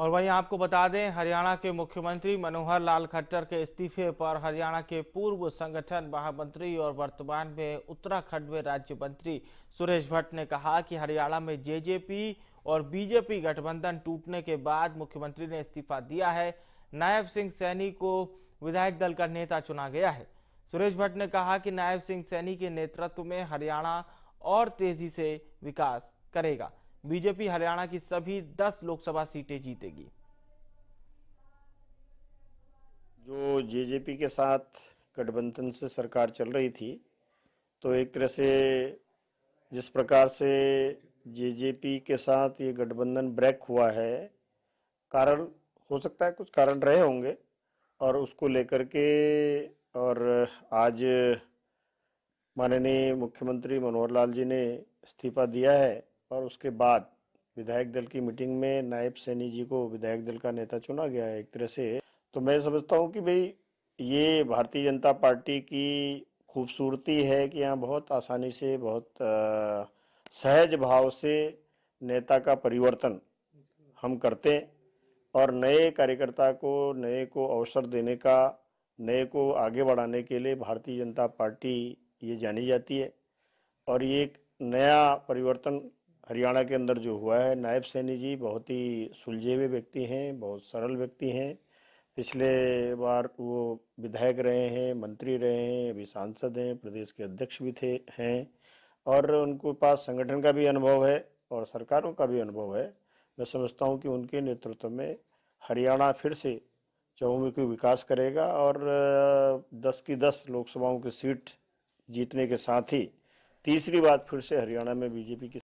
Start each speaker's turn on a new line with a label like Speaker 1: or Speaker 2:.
Speaker 1: और वहीं आपको बता दें हरियाणा के मुख्यमंत्री मनोहर लाल खट्टर के इस्तीफे पर हरियाणा के पूर्व संगठन महामंत्री और वर्तमान में उत्तराखंड में राज्य मंत्री सुरेश भट्ट ने कहा कि हरियाणा में जेजेपी और बीजेपी गठबंधन टूटने के बाद मुख्यमंत्री ने इस्तीफा दिया है नायब सिंह सैनी को विधायक दल का नेता चुना गया है सुरेश भट्ट ने कहा कि नायब सिंह सैनी के नेतृत्व में हरियाणा और तेजी से विकास करेगा बीजेपी हरियाणा की सभी 10 लोकसभा सीटें जीतेगी
Speaker 2: जो जेजेपी के साथ गठबंधन से सरकार चल रही थी तो एक तरह से जिस प्रकार से जेजेपी के साथ ये गठबंधन ब्रेक हुआ है कारण हो सकता है कुछ कारण रहे होंगे और उसको लेकर के और आज माननीय मुख्यमंत्री मनोहर लाल जी ने इस्तीफा दिया है और उसके बाद विधायक दल की मीटिंग में नायब सैनी जी को विधायक दल का नेता चुना गया है एक तरह से तो मैं समझता हूँ कि भाई ये भारतीय जनता पार्टी की खूबसूरती है कि यहाँ बहुत आसानी से बहुत सहज भाव से नेता का परिवर्तन हम करते हैं और नए कार्यकर्ता को नए को अवसर देने का नए को आगे बढ़ाने के लिए भारतीय जनता पार्टी ये जानी जाती है और ये एक नया परिवर्तन हरियाणा के अंदर जो हुआ है नायब सैनी जी बहुत ही सुलझे हुए व्यक्ति हैं बहुत सरल व्यक्ति हैं पिछले बार वो विधायक रहे हैं मंत्री रहे हैं अभी सांसद हैं प्रदेश के अध्यक्ष भी थे हैं और उनके पास संगठन का भी अनुभव है और सरकारों का भी अनुभव है मैं समझता हूँ कि उनके नेतृत्व में हरियाणा फिर से चौमुखी विकास करेगा और दस की दस लोकसभाओं की सीट जीतने के साथ ही तीसरी बात फिर से हरियाणा में बीजेपी की